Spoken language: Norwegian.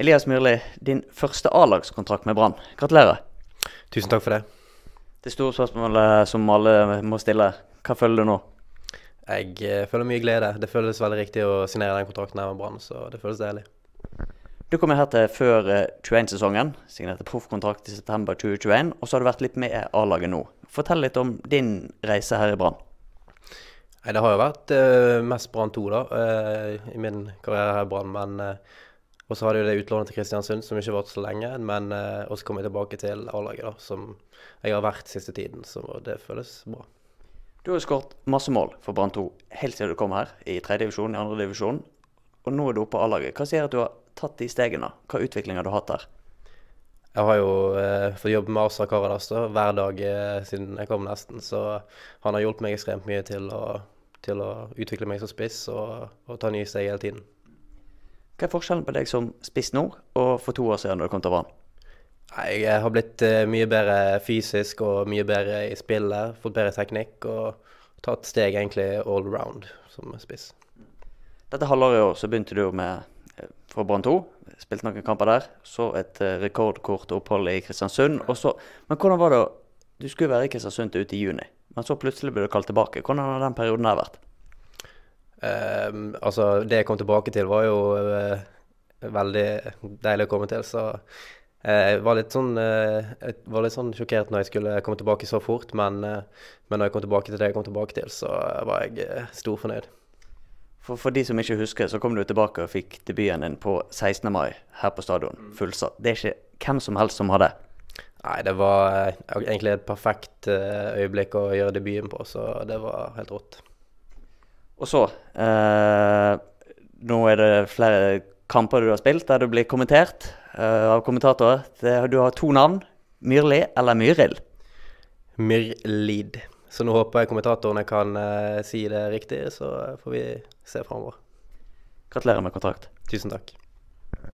Elias Myrli, din første A-lagskontrakt med Brann. Gratulerer. Tusen takk for det. Det store spørsmålet som alle må stille, hva føler du nå? Jeg eh, føler mye glede. Det føles veldig riktig å signere den kontrakten her med Brann, så det føles deilig. Du kom her til før 21-sesongen, eh, signerte proffkontrakt i september 2021, og så har du vært litt med A-laget nå. Fortell litt om din reise her i Brann. Det har jo vært eh, mest Brann 2 da, i min karriere her i Brann, men og så har jeg det utlånet til Kristiansund, som ikke har vært så lenge. Men eh, også kom jeg tilbake til A-laget, da, som jeg har vært siste tiden. Så det føles bra. Du har jo skåret masse mål for Brann 2 helt siden du kom her, i tredje divisjon, i andre divisjon. Og nå er du oppe på A-laget. Hva sier at du har tatt de stegene? Hva utvikling har du hatt der? Jeg har jo eh, fått jobbe med Asa Karadas da, hver dag eh, siden jeg kom, nesten. Så han har hjulpet meg ekstremt mye til å, til å utvikle meg som spiss og, og ta nye steg hele tiden. Hva er forskjellen på deg som spiss nå, og for to år siden da du kom til Brann? Jeg har blitt eh, mye bedre fysisk og mye bedre i spillet. Fått bedre teknikk og tatt steg egentlig all round som spiss. Dette halvåret i år så begynte du med eh, for Brann 2. Spilte noen kamper der. Så et eh, rekordkort opphold i Kristiansund. Så, men hvordan var det Du skulle være i Kristiansund til ute i juni, men så plutselig ble du kalt tilbake. Hvordan har den perioden der vært? Uh, altså, det jeg kom tilbake til, var jo uh, veldig deilig å komme til, så eh, jeg var litt, sånn, eh, jeg var litt sånn sjokkert når jeg skulle komme tilbake så fort, men, men, når jeg kom tilbake til det jeg kom tilbake til, så var jeg storfornøyd. For, for de som ikke husker, så kom du tilbake og fikk debuten din på 16. mai her på stadion. Mm. Fullsatt. Det er ikke hvem som helst som har det. Nei, det var egentlig et perfekt øyeblikk å gjøre debuten på, så det var helt rått. Og så eh, Nå er det flere kamper du har spilt der du blir kommentert eh, av kommentatorer. Du har to navn. Myrli eller Myril? Myrlid. Så nå håper jeg kommentatorene kan eh, si det riktig, så får vi se framover. Gratulerer med kontrakt. Tusen takk.